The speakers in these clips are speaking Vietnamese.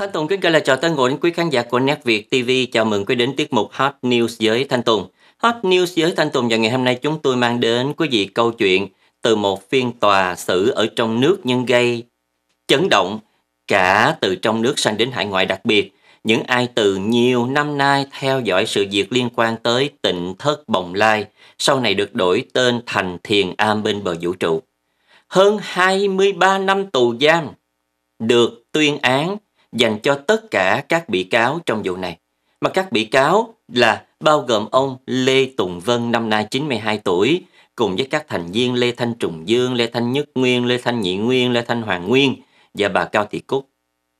Thanh Tùng kính gửi lời chào tân ngộ đến quý khán giả của Net Việt TV. Chào mừng quý đến tiết mục Hot News với Thanh Tùng. Hot News với Thanh Tùng và ngày hôm nay chúng tôi mang đến quý vị câu chuyện từ một phiên tòa xử ở trong nước nhưng gây chấn động cả từ trong nước sang đến hải ngoại đặc biệt. Những ai từ nhiều năm nay theo dõi sự việc liên quan tới tịnh thất bồng lai, sau này được đổi tên thành thiền am bên bờ vũ trụ. Hơn 23 năm tù giam được tuyên án dành cho tất cả các bị cáo trong vụ này. Mà các bị cáo là bao gồm ông Lê Tùng Vân năm nay 92 tuổi, cùng với các thành viên Lê Thanh Trùng Dương, Lê Thanh Nhất Nguyên, Lê Thanh Nhị Nguyên, Lê Thanh Hoàng Nguyên và bà Cao Thị Cúc.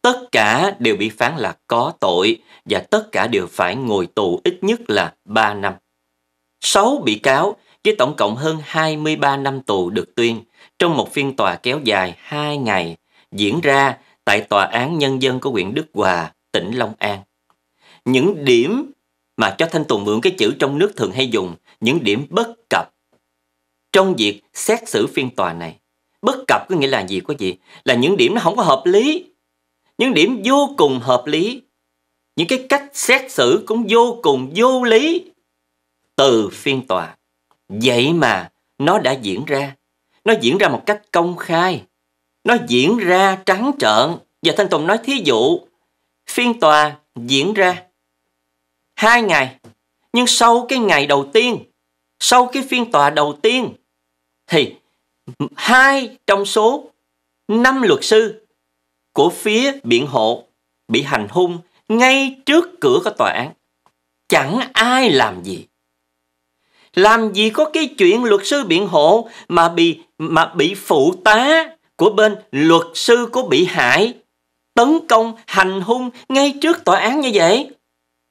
Tất cả đều bị phán là có tội và tất cả đều phải ngồi tù ít nhất là 3 năm. 6 bị cáo với tổng cộng hơn 23 năm tù được tuyên trong một phiên tòa kéo dài 2 ngày diễn ra tại Tòa án Nhân dân của huyện Đức Hòa, tỉnh Long An. Những điểm mà cho Thanh Tùng mượn cái chữ trong nước thường hay dùng, những điểm bất cập trong việc xét xử phiên tòa này. Bất cập có nghĩa là gì có gì? Là những điểm nó không có hợp lý, những điểm vô cùng hợp lý, những cái cách xét xử cũng vô cùng vô lý từ phiên tòa. Vậy mà nó đã diễn ra, nó diễn ra một cách công khai, nó diễn ra trắng trợn và Thanh Tùng nói thí dụ phiên tòa diễn ra hai ngày nhưng sau cái ngày đầu tiên sau cái phiên tòa đầu tiên thì hai trong số năm luật sư của phía biện hộ bị hành hung ngay trước cửa của tòa án chẳng ai làm gì làm gì có cái chuyện luật sư biện hộ mà bị mà bị phụ tá của bên luật sư của bị hại tấn công hành hung ngay trước tòa án như vậy.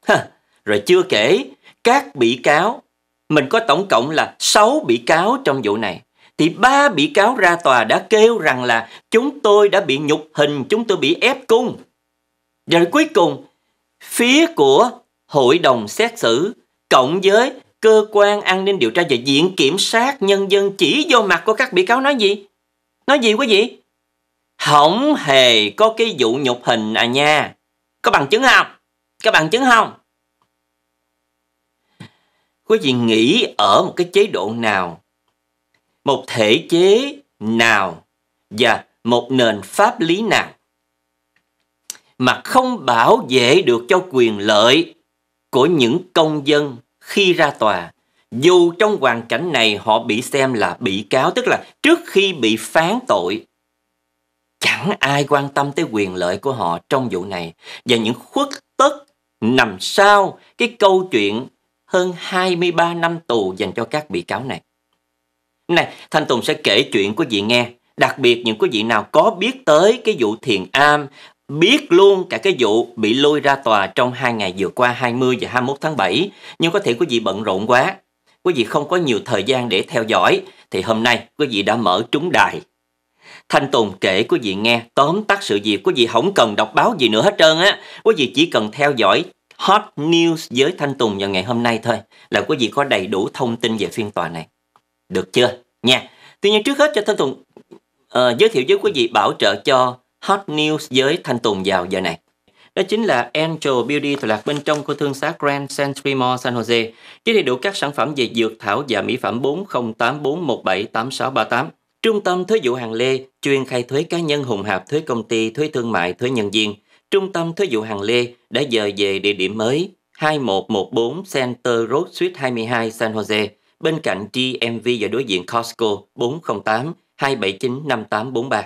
Ha, rồi chưa kể các bị cáo, mình có tổng cộng là 6 bị cáo trong vụ này thì ba bị cáo ra tòa đã kêu rằng là chúng tôi đã bị nhục hình, chúng tôi bị ép cung. Rồi cuối cùng, phía của hội đồng xét xử cộng với cơ quan an ninh điều tra và viện kiểm sát nhân dân chỉ vô mặt của các bị cáo nói gì? Nói gì quý vị? Không hề có cái vụ nhục hình à nha. Có bằng chứng không? Có bằng chứng không? Quý vị nghĩ ở một cái chế độ nào, một thể chế nào và một nền pháp lý nào mà không bảo vệ được cho quyền lợi của những công dân khi ra tòa dù trong hoàn cảnh này họ bị xem là bị cáo, tức là trước khi bị phán tội, chẳng ai quan tâm tới quyền lợi của họ trong vụ này và những khuất tất nằm sau cái câu chuyện hơn 23 năm tù dành cho các bị cáo này. Này, Thanh Tùng sẽ kể chuyện của vị nghe, đặc biệt những quý vị nào có biết tới cái vụ thiền am, biết luôn cả cái vụ bị lôi ra tòa trong hai ngày vừa qua 20 và 21 tháng 7, nhưng có thể quý vị bận rộn quá quý vị không có nhiều thời gian để theo dõi, thì hôm nay quý vị đã mở trúng đài. Thanh Tùng kể quý vị nghe tóm tắt sự việc, quý vị không cần đọc báo gì nữa hết trơn á. Quý vị chỉ cần theo dõi Hot News với Thanh Tùng vào ngày hôm nay thôi là quý vị có đầy đủ thông tin về phiên tòa này. Được chưa? Nha. Tuy nhiên trước hết cho Thanh Tùng uh, giới thiệu với quý vị bảo trợ cho Hot News với Thanh Tùng vào giờ này đó chính là Angel Beauty tọa lạc bên trong của thương xá Grand Century Mall San Jose, với đầy đủ các sản phẩm về dược thảo và mỹ phẩm 4084178638. Trung tâm thuế vụ hàng lê chuyên khai thuế cá nhân hùng hạp thuế công ty, thuế thương mại, thuế nhân viên. Trung tâm thuế vụ hàng lê đã dời về địa điểm mới 2114 Center Road Suite 22 San Jose, bên cạnh DMV và đối diện Costco 408 279 5843.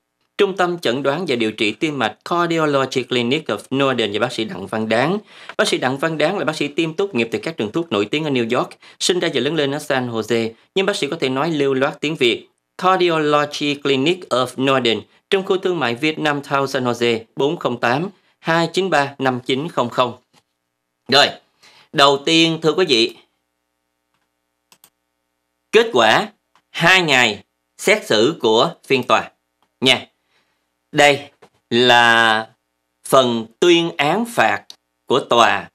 Trung tâm chẩn đoán và điều trị tim mạch Cardiology Clinic of Northern và bác sĩ Đặng Văn Đáng. Bác sĩ Đặng Văn Đáng là bác sĩ tiêm tốt nghiệp từ các trường thuốc nổi tiếng ở New York, sinh ra và lớn lên ở San Jose, nhưng bác sĩ có thể nói lưu loát tiếng Việt. Cardiology Clinic of Northern trong khu thương mại Việt Nam Town San Jose 408 293 5900. Rồi, đầu tiên thưa quý vị, kết quả hai ngày xét xử của phiên tòa nha đây là phần tuyên án phạt của tòa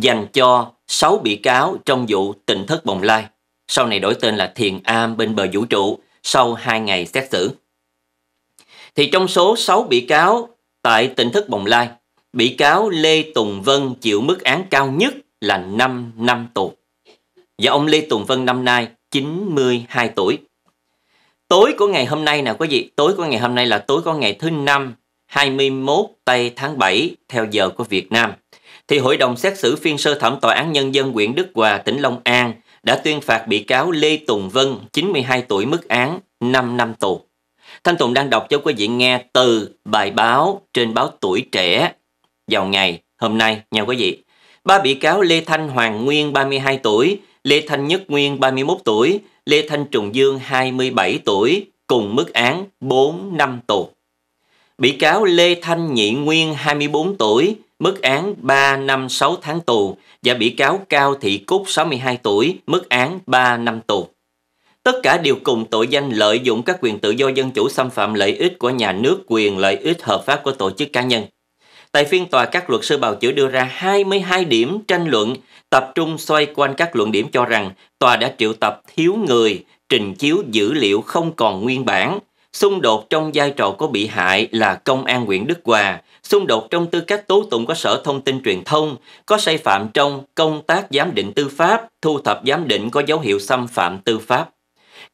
dành cho 6 bị cáo trong vụ tỉnh thất bồng lai, sau này đổi tên là thiền am bên bờ vũ trụ sau 2 ngày xét xử. Thì trong số 6 bị cáo tại tỉnh thất bồng lai, bị cáo Lê Tùng Vân chịu mức án cao nhất là 5 năm tù. Và ông Lê Tùng Vân năm nay 92 tuổi tối của ngày hôm nay nè quý vị, tối của ngày hôm nay là tối của ngày thứ năm 21 tây tháng 7 theo giờ của Việt Nam. Thì hội đồng xét xử phiên sơ thẩm tòa án nhân dân huyện Đức Hòa, tỉnh Long An đã tuyên phạt bị cáo Lê Tùng Vân, 92 tuổi mức án 5 năm tù. Thanh Tùng đang đọc cho quý vị nghe từ bài báo trên báo Tuổi Trẻ vào ngày hôm nay nha quý vị. Ba bị cáo Lê Thanh Hoàng Nguyên 32 tuổi, Lê Thanh Nhất Nguyên 31 tuổi, Lê Thanh Trùng Dương 27 tuổi, cùng mức án 4 năm tù. Bị cáo Lê Thanh Nhị Nguyên 24 tuổi, mức án 3 năm 6 tháng tù và bị cáo Cao Thị Cúc 62 tuổi, mức án 3 năm tù. Tất cả đều cùng tội danh lợi dụng các quyền tự do dân chủ xâm phạm lợi ích của nhà nước quyền lợi ích hợp pháp của tổ chức cá nhân. Tại phiên tòa, các luật sư bào chữa đưa ra 22 điểm tranh luận, tập trung xoay quanh các luận điểm cho rằng tòa đã triệu tập thiếu người, trình chiếu dữ liệu không còn nguyên bản, xung đột trong vai trò của bị hại là công an huyện Đức Hòa, xung đột trong tư cách tố tụng của Sở Thông tin Truyền thông, có sai phạm trong công tác giám định tư pháp, thu thập giám định có dấu hiệu xâm phạm tư pháp.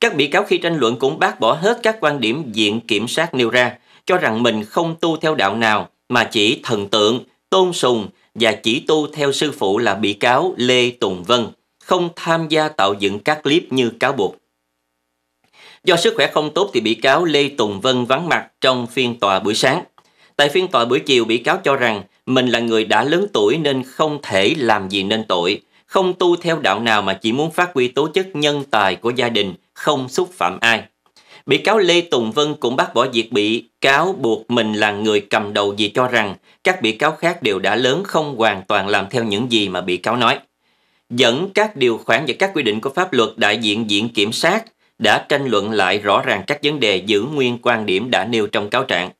Các bị cáo khi tranh luận cũng bác bỏ hết các quan điểm diện kiểm sát nêu ra, cho rằng mình không tu theo đạo nào, mà chỉ thần tượng, tôn sùng và chỉ tu theo sư phụ là bị cáo Lê Tùng Vân, không tham gia tạo dựng các clip như cáo buộc. Do sức khỏe không tốt thì bị cáo Lê Tùng Vân vắng mặt trong phiên tòa buổi sáng. Tại phiên tòa buổi chiều, bị cáo cho rằng mình là người đã lớn tuổi nên không thể làm gì nên tội, không tu theo đạo nào mà chỉ muốn phát huy tố chất nhân tài của gia đình, không xúc phạm ai. Bị cáo Lê Tùng Vân cũng bác bỏ việc bị cáo buộc mình là người cầm đầu vì cho rằng các bị cáo khác đều đã lớn không hoàn toàn làm theo những gì mà bị cáo nói. Dẫn các điều khoản và các quy định của pháp luật đại diện Viện Kiểm sát đã tranh luận lại rõ ràng các vấn đề giữ nguyên quan điểm đã nêu trong cáo trạng.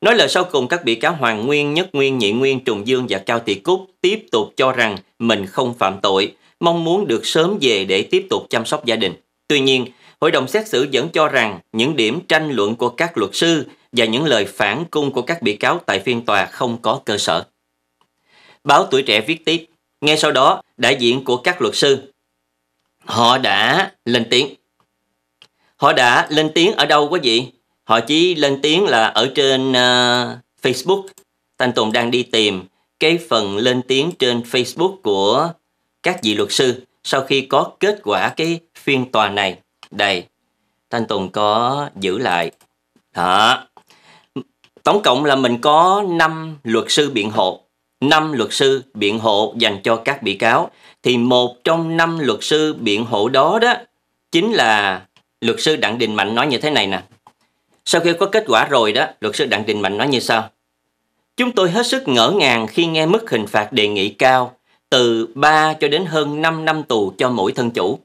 Nói lời sau cùng các bị cáo Hoàng Nguyên, Nhất Nguyên, Nhị Nguyên, Trùng Dương và Cao Thị Cúc tiếp tục cho rằng mình không phạm tội, mong muốn được sớm về để tiếp tục chăm sóc gia đình. Tuy nhiên, hội đồng xét xử vẫn cho rằng những điểm tranh luận của các luật sư và những lời phản cung của các bị cáo tại phiên tòa không có cơ sở. Báo Tuổi Trẻ viết tiếp, ngay sau đó đại diện của các luật sư, họ đã lên tiếng. Họ đã lên tiếng ở đâu quý vị? Họ chỉ lên tiếng là ở trên uh, Facebook. Thanh Tùng đang đi tìm cái phần lên tiếng trên Facebook của các vị luật sư sau khi có kết quả cái phiên tòa này đây, Thanh Tùng có giữ lại. Đó. Tổng cộng là mình có 5 luật sư biện hộ. 5 luật sư biện hộ dành cho các bị cáo. Thì một trong năm luật sư biện hộ đó đó chính là luật sư Đặng Đình Mạnh nói như thế này nè. Sau khi có kết quả rồi đó, luật sư Đặng Đình Mạnh nói như sau. Chúng tôi hết sức ngỡ ngàng khi nghe mức hình phạt đề nghị cao từ 3 cho đến hơn 5 năm tù cho mỗi thân chủ.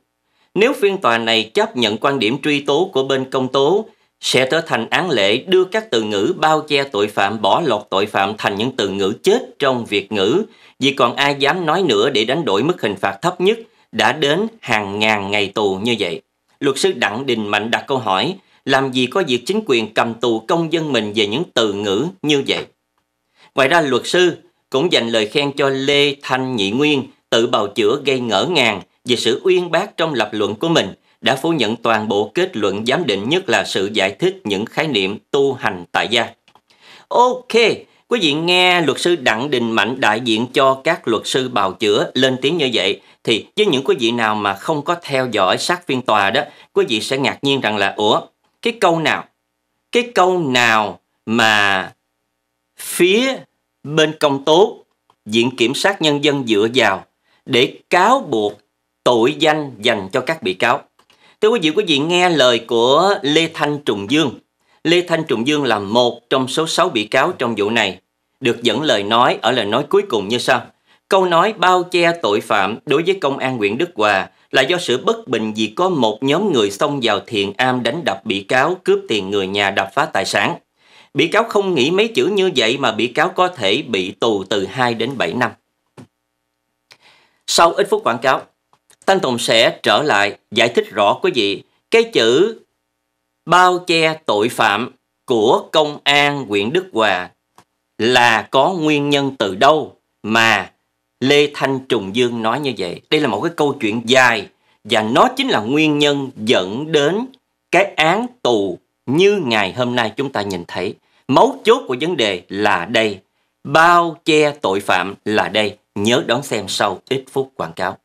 Nếu phiên tòa này chấp nhận quan điểm truy tố của bên công tố, sẽ trở thành án lệ đưa các từ ngữ bao che tội phạm bỏ lọt tội phạm thành những từ ngữ chết trong việt ngữ, vì còn ai dám nói nữa để đánh đổi mức hình phạt thấp nhất đã đến hàng ngàn ngày tù như vậy. Luật sư Đặng Đình Mạnh đặt câu hỏi, làm gì có việc chính quyền cầm tù công dân mình về những từ ngữ như vậy? Ngoài ra luật sư cũng dành lời khen cho Lê Thanh Nhị Nguyên tự bào chữa gây ngỡ ngàng về sự uyên bác trong lập luận của mình đã phủ nhận toàn bộ kết luận giám định nhất là sự giải thích những khái niệm tu hành tại gia. Ok, quý vị nghe luật sư Đặng Đình Mạnh đại diện cho các luật sư bào chữa lên tiếng như vậy thì với những quý vị nào mà không có theo dõi sát phiên tòa đó, quý vị sẽ ngạc nhiên rằng là ủa, cái câu nào? Cái câu nào mà phía bên công tố, viện kiểm sát nhân dân dựa vào để cáo buộc tội danh dành cho các bị cáo. Thưa quý vị, quý vị nghe lời của Lê Thanh Trùng Dương. Lê Thanh Trùng Dương là một trong số 6 bị cáo trong vụ này, được dẫn lời nói ở lời nói cuối cùng như sau. Câu nói bao che tội phạm đối với công an huyện Đức Hòa là do sự bất bình vì có một nhóm người xông vào thiền am đánh đập bị cáo cướp tiền người nhà đập phá tài sản. Bị cáo không nghĩ mấy chữ như vậy mà bị cáo có thể bị tù từ 2 đến 7 năm. Sau ít phút quảng cáo, Thanh Tùng sẽ trở lại giải thích rõ quý vị cái chữ bao che tội phạm của công an huyện Đức Hòa là có nguyên nhân từ đâu mà Lê Thanh Trùng Dương nói như vậy. Đây là một cái câu chuyện dài và nó chính là nguyên nhân dẫn đến cái án tù như ngày hôm nay chúng ta nhìn thấy. Mấu chốt của vấn đề là đây. Bao che tội phạm là đây. Nhớ đón xem sau ít phút quảng cáo.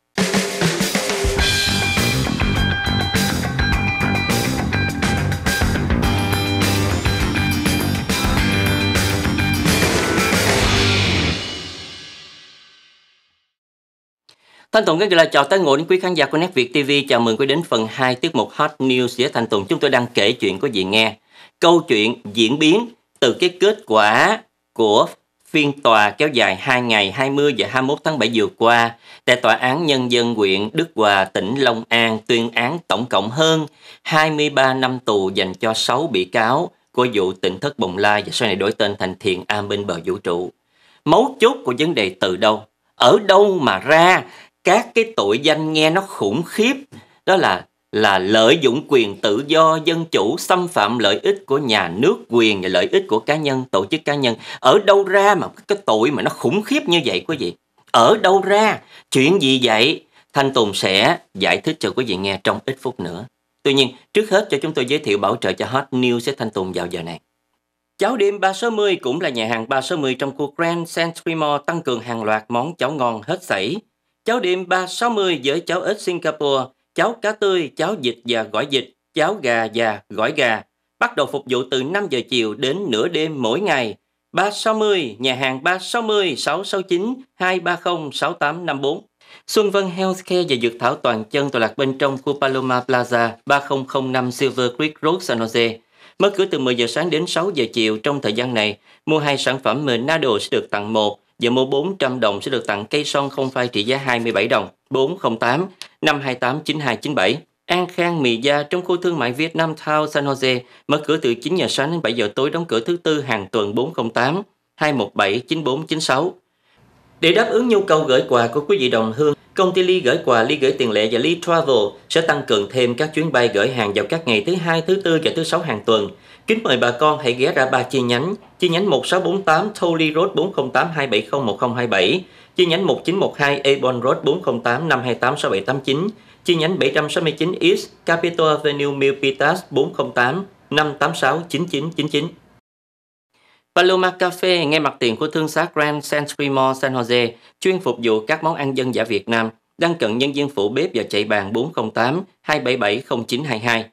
Thanh Tùng rất là chào tới ngộ đến quý khán giả của Nét Việt TV. Chào mừng quý đến phần 2 tiết mục Hot News với Thanh Tùng. Chúng tôi đang kể chuyện của gì nghe. Câu chuyện diễn biến từ cái kết quả của phiên tòa kéo dài 2 ngày 20 và 21 tháng 7 vừa qua tại Tòa án Nhân dân huyện Đức Hòa, tỉnh Long An tuyên án tổng cộng hơn 23 năm tù dành cho 6 bị cáo của vụ tỉnh thất Bồng Lai và sau này đổi tên thành Thiền Am bên bờ vũ trụ. Mấu chốt của vấn đề từ đâu? Ở đâu mà ra các cái tội danh nghe nó khủng khiếp đó là là lợi dụng quyền tự do dân chủ xâm phạm lợi ích của nhà nước quyền và lợi ích của cá nhân tổ chức cá nhân ở đâu ra mà cái tội mà nó khủng khiếp như vậy quý vị ở đâu ra chuyện gì vậy thanh tùng sẽ giải thích cho quý vị nghe trong ít phút nữa tuy nhiên trước hết cho chúng tôi giới thiệu bảo trợ cho hot news sẽ thanh tùng vào giờ này Cháo đêm 360 cũng là nhà hàng 360 trong khu Grand Saint Primo tăng cường hàng loạt món cháo ngon hết sảy cháo điểm 360 với cháo ếch Singapore, cháo cá tươi, cháo vịt và gỏi vịt, cháo gà và gỏi gà. Bắt đầu phục vụ từ 5 giờ chiều đến nửa đêm mỗi ngày. 360, nhà hàng 360 669 230 6854. Xuân Vân Healthcare và Dược Thảo Toàn Chân tọa lạc bên trong khu Paloma Plaza 3005 Silver Creek Road San Jose. Mở cửa từ 10 giờ sáng đến 6 giờ chiều trong thời gian này, mua hai sản phẩm Menado sẽ được tặng một và mua 400 đồng sẽ được tặng cây son không phai trị giá 27 đồng 408 528 9297. An Khang Mì Gia trong khu thương mại Việt Nam Town San Jose mở cửa từ 9 giờ sáng đến 7 giờ tối đóng cửa thứ tư hàng tuần 408 217 9496. Để đáp ứng nhu cầu gửi quà của quý vị đồng hương, công ty Ly gửi quà Ly gửi tiền Lệ và Ly Travel sẽ tăng cường thêm các chuyến bay gửi hàng vào các ngày thứ hai, thứ tư và thứ sáu hàng tuần. Kính mời bà con hãy ghé ra ba chi nhánh, chi nhánh 1648 Tolley Road 408 270 1027, chi nhánh 1912 Avon Road 408 528 6789, chi nhánh 769 East Capitol Avenue Milpitas 408 586 9999. Paloma Cafe ngay mặt tiền của thương xá Grand San Mall San Jose chuyên phục vụ các món ăn dân giả Việt Nam, đang cận nhân viên phụ bếp và chạy bàn 408 277 0922.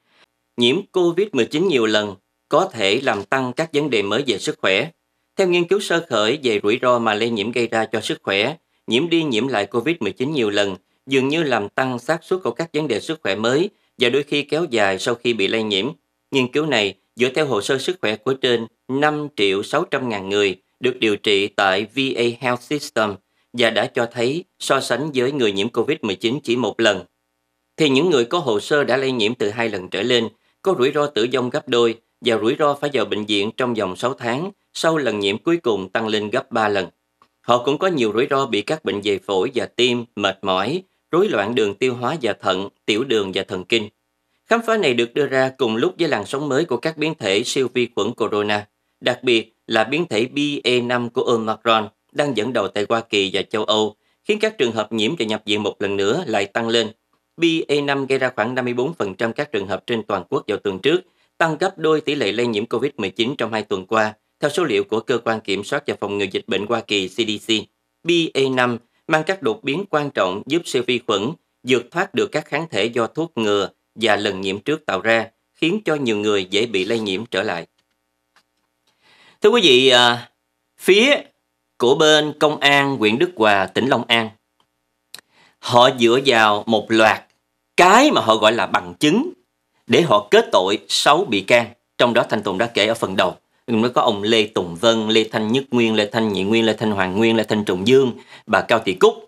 Nhiễm COVID-19 nhiều lần, có thể làm tăng các vấn đề mới về sức khỏe. Theo nghiên cứu sơ khởi về rủi ro mà lây nhiễm gây ra cho sức khỏe, nhiễm đi nhiễm lại COVID-19 nhiều lần dường như làm tăng xác suất của các vấn đề sức khỏe mới và đôi khi kéo dài sau khi bị lây nhiễm. Nghiên cứu này dựa theo hồ sơ sức khỏe của trên 5 triệu 600 ngàn người được điều trị tại VA Health System và đã cho thấy so sánh với người nhiễm COVID-19 chỉ một lần. Thì những người có hồ sơ đã lây nhiễm từ hai lần trở lên có rủi ro tử vong gấp đôi và rủi ro phải vào bệnh viện trong vòng 6 tháng sau lần nhiễm cuối cùng tăng lên gấp 3 lần. Họ cũng có nhiều rủi ro bị các bệnh về phổi và tim, mệt mỏi, rối loạn đường tiêu hóa và thận, tiểu đường và thần kinh. Khám phá này được đưa ra cùng lúc với làn sóng mới của các biến thể siêu vi khuẩn corona, đặc biệt là biến thể BA5 e của Omicron đang dẫn đầu tại Hoa Kỳ và châu Âu, khiến các trường hợp nhiễm và nhập viện một lần nữa lại tăng lên. BA5 e gây ra khoảng 54% các trường hợp trên toàn quốc vào tuần trước – tăng gấp đôi tỷ lệ lây nhiễm COVID-19 trong hai tuần qua, theo số liệu của Cơ quan Kiểm soát và Phòng ngừa Dịch bệnh Hoa Kỳ CDC. BA5 mang các đột biến quan trọng giúp siêu vi khuẩn vượt thoát được các kháng thể do thuốc ngừa và lần nhiễm trước tạo ra, khiến cho nhiều người dễ bị lây nhiễm trở lại. Thưa quý vị, à, phía của bên Công an huyện Đức Hòa, tỉnh Long An, họ dựa vào một loạt cái mà họ gọi là bằng chứng để họ kết tội 6 bị can, trong đó Thanh Tùng đã kể ở phần đầu. Nó có ông Lê Tùng Vân, Lê Thanh Nhất Nguyên, Lê Thanh Nhị Nguyên, Lê Thanh Hoàng Nguyên, Lê Thanh Trùng Dương, bà Cao Thị Cúc.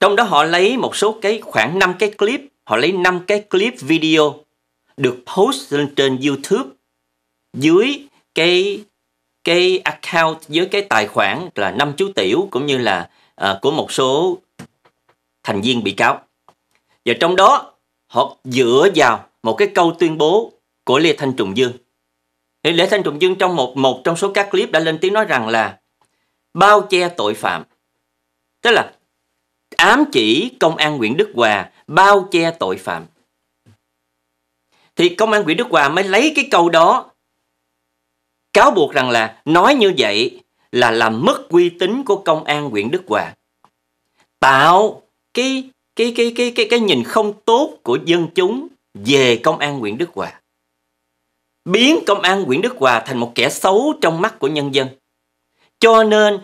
Trong đó họ lấy một số cái khoảng 5 cái clip, họ lấy 5 cái clip video được post lên trên YouTube dưới cái cái account với cái tài khoản là năm chú tiểu cũng như là à, của một số thành viên bị cáo. Và trong đó họ dựa vào một cái câu tuyên bố của Lê Thanh Trùng Dương. Thì Lê Thanh Trùng Dương trong một một trong số các clip đã lên tiếng nói rằng là bao che tội phạm. Tức là ám chỉ công an Nguyễn Đức Hòa bao che tội phạm. Thì công an Nguyễn Đức Hòa mới lấy cái câu đó cáo buộc rằng là nói như vậy là làm mất uy tín của công an Nguyễn Đức Hòa. Tạo cái cái cái cái cái cái nhìn không tốt của dân chúng về công an huyện Đức Hòa. Biến công an huyện Đức Hòa thành một kẻ xấu trong mắt của nhân dân. Cho nên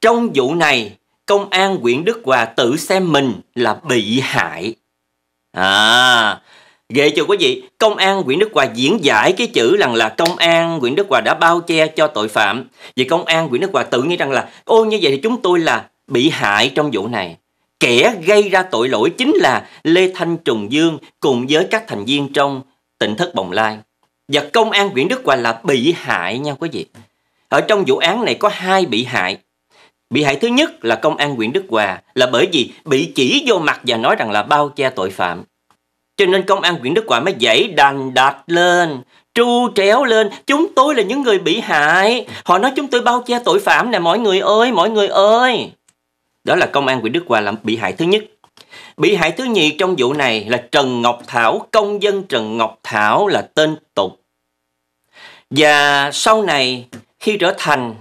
trong vụ này công an huyện Đức Hòa tự xem mình là bị hại. À, ghê chưa quý vị, công an huyện Đức Hòa diễn giải cái chữ rằng là công an huyện Đức Hòa đã bao che cho tội phạm. Vì công an huyện Đức Hòa tự nghĩ rằng là ô như vậy thì chúng tôi là bị hại trong vụ này. Kẻ gây ra tội lỗi chính là Lê Thanh Trùng Dương cùng với các thành viên trong tỉnh thất Bồng Lai. Và công an huyện Đức Hòa là bị hại nha quý vị. Ở trong vụ án này có hai bị hại. Bị hại thứ nhất là công an huyện Đức Hòa là bởi vì bị chỉ vô mặt và nói rằng là bao che tội phạm. Cho nên công an huyện Đức Hòa mới dãy đành đạt lên, tru tréo lên. Chúng tôi là những người bị hại. Họ nói chúng tôi bao che tội phạm nè mọi người ơi, mọi người ơi. Đó là công an huyện Đức Hòa làm bị hại thứ nhất. Bị hại thứ nhì trong vụ này là Trần Ngọc Thảo, công dân Trần Ngọc Thảo là tên tục. Và sau này khi trở thành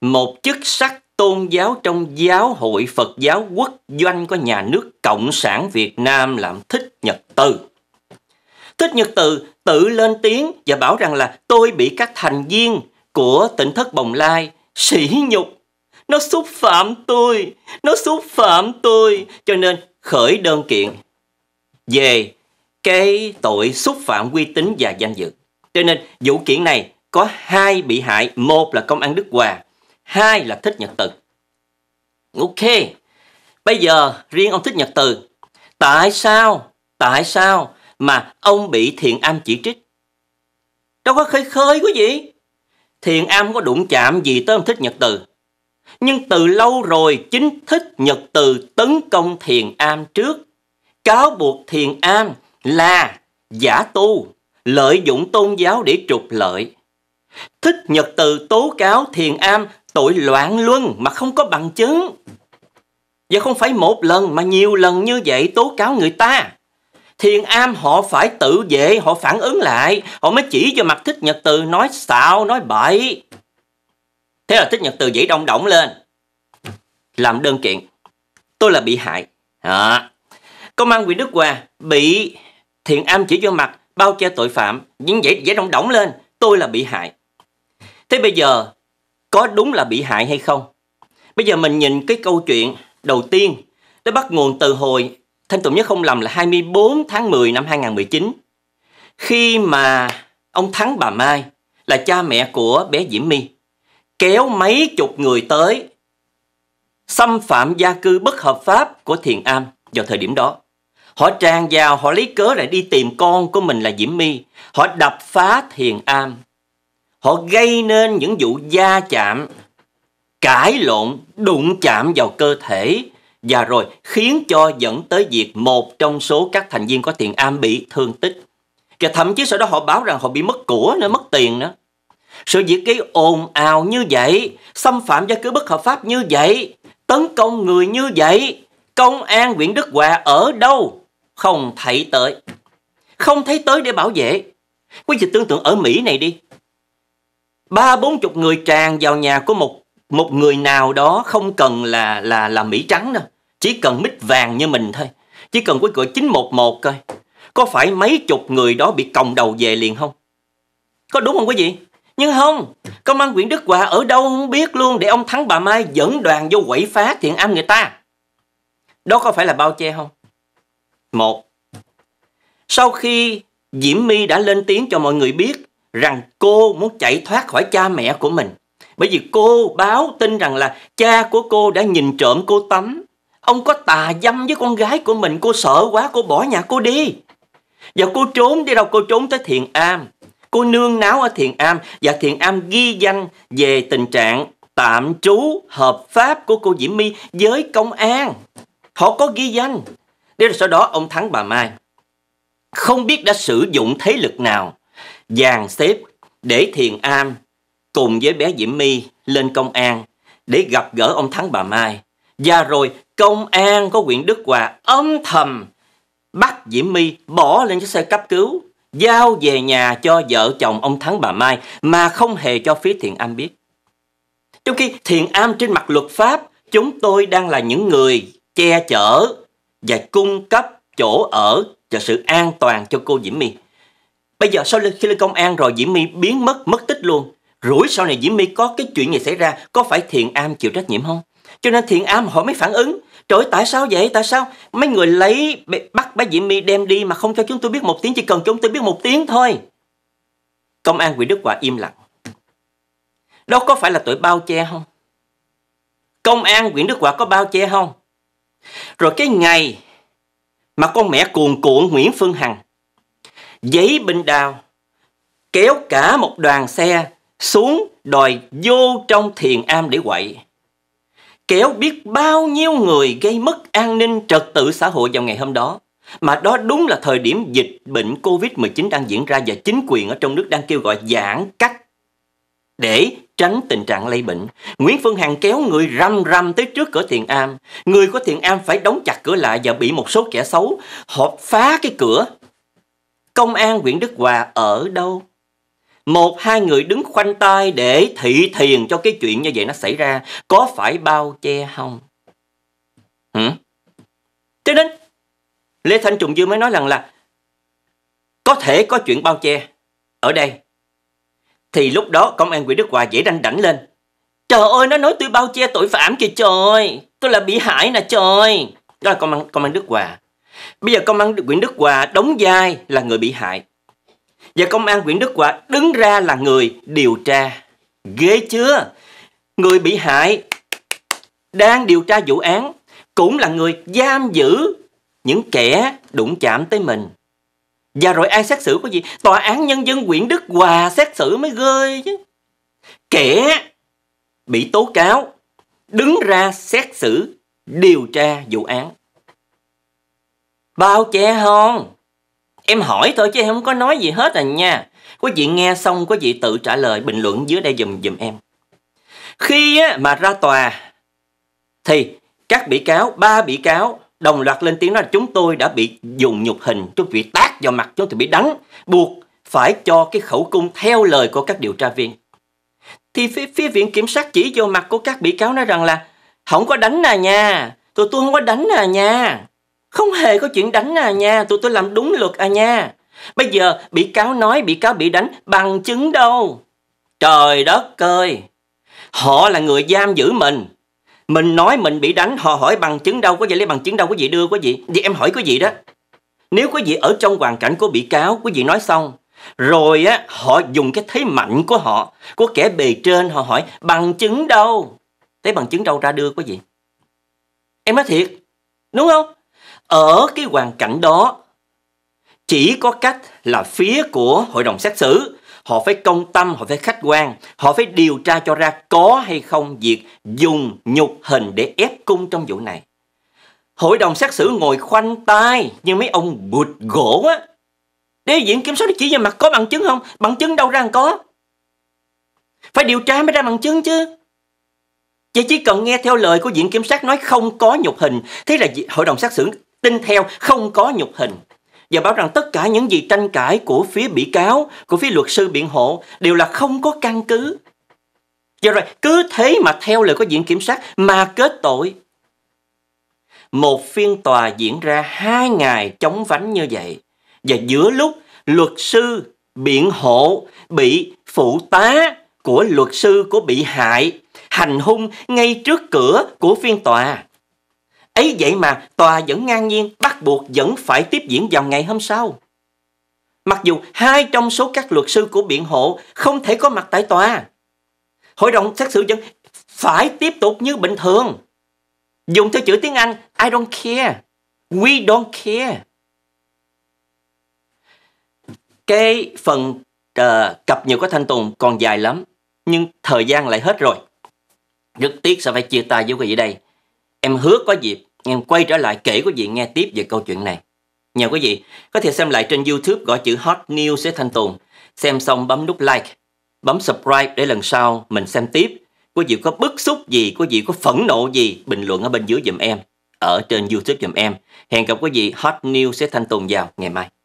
một chức sắc tôn giáo trong giáo hội Phật giáo quốc doanh của nhà nước Cộng sản Việt Nam làm Thích Nhật Từ. Thích Nhật Từ tự lên tiếng và bảo rằng là tôi bị các thành viên của tỉnh thất Bồng Lai sỉ nhục nó xúc phạm tôi, nó xúc phạm tôi. Cho nên khởi đơn kiện về cái tội xúc phạm uy tín và danh dự. Cho nên vụ kiện này có hai bị hại, một là công an Đức Hòa, hai là Thích Nhật Từ. Ok, bây giờ riêng ông Thích Nhật Từ, tại sao, tại sao mà ông bị Thiện Am chỉ trích? Đâu có khơi khơi quý gì? Thiện Am có đụng chạm gì tới ông Thích Nhật Từ nhưng từ lâu rồi chính thức Nhật Từ tấn công Thiền Am trước, cáo buộc Thiền Am là giả tu, lợi dụng tôn giáo để trục lợi. Thích Nhật Từ tố cáo Thiền Am tội loạn luân mà không có bằng chứng. Và không phải một lần mà nhiều lần như vậy tố cáo người ta. Thiền am họ phải tự vệ, họ phản ứng lại, họ mới chỉ cho mặt thích nhật từ nói xạo, nói bậy. Thế là Thích Nhật Từ dậy đông động lên. Làm đơn kiện. Tôi là bị hại. À. Công an huyện Đức Hòa bị thiện am chỉ cho mặt bao che tội phạm. Nhưng dậy, dậy đông động lên. Tôi là bị hại. Thế bây giờ có đúng là bị hại hay không? Bây giờ mình nhìn cái câu chuyện đầu tiên nó bắt nguồn từ hồi Thanh Tùng nhất không lầm là 24 tháng 10 năm 2019 khi mà ông Thắng bà Mai là cha mẹ của bé Diễm My kéo mấy chục người tới xâm phạm gia cư bất hợp pháp của Thiền Am vào thời điểm đó. Họ tràn vào, họ lấy cớ lại đi tìm con của mình là Diễm My. Họ đập phá Thiền Am. Họ gây nên những vụ gia chạm, cãi lộn, đụng chạm vào cơ thể và rồi khiến cho dẫn tới việc một trong số các thành viên có Thiền Am bị thương tích. Và thậm chí sau đó họ báo rằng họ bị mất của nữa, mất tiền nữa. Sự việc gây ồn ào như vậy, xâm phạm gia cư bất hợp pháp như vậy, tấn công người như vậy, công an huyện Đức Hòa ở đâu? Không thấy tới. Không thấy tới để bảo vệ. Quý vị tương tượng ở Mỹ này đi. Ba bốn chục người tràn vào nhà của một một người nào đó không cần là là là Mỹ trắng đâu. Chỉ cần mít vàng như mình thôi. Chỉ cần quý cửa 911 coi. Có phải mấy chục người đó bị còng đầu về liền không? Có đúng không quý vị? Nhưng không, công an huyện Đức Hòa ở đâu không biết luôn để ông Thắng bà Mai dẫn đoàn vô quậy phá thiện âm người ta. Đó có phải là bao che không? Một, sau khi Diễm My đã lên tiếng cho mọi người biết rằng cô muốn chạy thoát khỏi cha mẹ của mình. Bởi vì cô báo tin rằng là cha của cô đã nhìn trộm cô tắm. Ông có tà dâm với con gái của mình, cô sợ quá, cô bỏ nhà cô đi. Và cô trốn đi đâu cô trốn tới Thiện Am Cô nương náo ở thiền Am và thiền Am ghi danh về tình trạng tạm trú hợp pháp của cô Diễm My với công an. Họ có ghi danh. Để rồi sau đó ông Thắng bà Mai không biết đã sử dụng thế lực nào dàn xếp để Thiền Am cùng với bé Diễm My lên công an để gặp gỡ ông Thắng bà Mai. Và rồi công an có huyện Đức Hòa âm thầm bắt Diễm My bỏ lên cái xe cấp cứu giao về nhà cho vợ chồng ông Thắng bà Mai mà không hề cho phía Thiện Am biết. Trong khi Thiện Am trên mặt luật pháp, chúng tôi đang là những người che chở và cung cấp chỗ ở cho sự an toàn cho cô Diễm My. Bây giờ sau khi lên công an rồi Diễm My biến mất, mất tích luôn. Rủi sau này Diễm My có cái chuyện gì xảy ra, có phải Thiện Am chịu trách nhiệm không? Cho nên Thiện Am họ mới phản ứng trời ơi, tại sao vậy tại sao mấy người lấy bắt bà diễm my đem đi mà không cho chúng tôi biết một tiếng chỉ cần chúng tôi biết một tiếng thôi công an huyện đức hòa im lặng đó có phải là tội bao che không công an nguyễn đức hòa có bao che không rồi cái ngày mà con mẹ cuồn cuộn nguyễn phương hằng giấy bình đào kéo cả một đoàn xe xuống đòi vô trong thiền am để quậy kéo biết bao nhiêu người gây mất an ninh trật tự xã hội vào ngày hôm đó. Mà đó đúng là thời điểm dịch bệnh Covid-19 đang diễn ra và chính quyền ở trong nước đang kêu gọi giãn cách để tránh tình trạng lây bệnh. Nguyễn Phương Hằng kéo người rầm rầm tới trước cửa thiền am. Người của thiền am phải đóng chặt cửa lại và bị một số kẻ xấu họp phá cái cửa. Công an huyện Đức Hòa ở đâu? một hai người đứng khoanh tay để thị thiền cho cái chuyện như vậy nó xảy ra có phải bao che không hử cho nên lê thanh trùng dương mới nói rằng là có thể có chuyện bao che ở đây thì lúc đó công an nguyễn đức hòa dễ đanh đảnh lên trời ơi nó nói tôi bao che tội phạm kìa trời tôi là bị hại nè trời đó là công an công an đức hòa bây giờ công an nguyễn đức hòa đóng vai là người bị hại và công an huyện Đức Hòa đứng ra là người điều tra. Ghê chưa? Người bị hại đang điều tra vụ án cũng là người giam giữ những kẻ đụng chạm tới mình. Và rồi ai xét xử có gì? Tòa án nhân dân huyện Đức Hòa xét xử mới ghê chứ. Kẻ bị tố cáo đứng ra xét xử điều tra vụ án bao che không Em hỏi thôi chứ em không có nói gì hết à nha. Quý vị nghe xong quý vị tự trả lời bình luận dưới đây dùm dùm em. Khi mà ra tòa thì các bị cáo, ba bị cáo đồng loạt lên tiếng nói là chúng tôi đã bị dùng nhục hình, chúng bị tát vào mặt, chúng tôi bị đánh, buộc phải cho cái khẩu cung theo lời của các điều tra viên. Thì phía, phía viện kiểm sát chỉ vô mặt của các bị cáo nói rằng là không có đánh à nha, tụi tôi không có đánh à nha. Không hề có chuyện đánh à nha, tụi tôi làm đúng luật à nha. Bây giờ bị cáo nói bị cáo bị đánh bằng chứng đâu. Trời đất ơi, họ là người giam giữ mình. Mình nói mình bị đánh, họ hỏi bằng chứng đâu, có gì lấy bằng chứng đâu, có gì đưa, có gì. Vậy em hỏi có gì đó. Nếu có gì ở trong hoàn cảnh của bị cáo, có gì nói xong, rồi á họ dùng cái thế mạnh của họ, của kẻ bề trên họ hỏi bằng chứng đâu? Thế bằng chứng đâu ra đưa Có gì? Em nói thiệt, đúng không? Ở cái hoàn cảnh đó, chỉ có cách là phía của hội đồng xét xử họ phải công tâm, họ phải khách quan, họ phải điều tra cho ra có hay không việc dùng nhục hình để ép cung trong vụ này. Hội đồng xét xử ngồi khoanh tay như mấy ông bụt gỗ á. Để viện kiểm soát chỉ về mặt có bằng chứng không? Bằng chứng đâu ra có. Phải điều tra mới ra bằng chứng chứ. Vậy chỉ cần nghe theo lời của viện kiểm sát nói không có nhục hình, thế là hội đồng xét xử tin theo không có nhục hình và báo rằng tất cả những gì tranh cãi của phía bị cáo, của phía luật sư biện hộ đều là không có căn cứ. do rồi, cứ thế mà theo lời của viện kiểm sát mà kết tội. Một phiên tòa diễn ra hai ngày chống vánh như vậy. Và giữa lúc luật sư biện hộ bị phụ tá của luật sư của bị hại hành hung ngay trước cửa của phiên tòa Ấy vậy mà tòa vẫn ngang nhiên bắt buộc vẫn phải tiếp diễn vào ngày hôm sau. Mặc dù hai trong số các luật sư của biện hộ không thể có mặt tại tòa, hội đồng xét xử vẫn phải tiếp tục như bình thường. Dùng theo chữ tiếng Anh, I don't care, we don't care. Cái phần uh, cập nhật của Thanh Tùng còn dài lắm, nhưng thời gian lại hết rồi. Rất tiếc sẽ phải chia tay với quý vị đây. Em hứa có dịp em quay trở lại kể quý vị nghe tiếp về câu chuyện này. Nhờ quý vị có thể xem lại trên YouTube gọi chữ Hot News sẽ Thanh Tùng. Xem xong bấm nút like, bấm subscribe để lần sau mình xem tiếp. Quý vị có bức xúc gì, quý vị có phẫn nộ gì, bình luận ở bên dưới dùm em. Ở trên YouTube dùm em. Hẹn gặp quý vị Hot News sẽ Thanh Tùng vào ngày mai.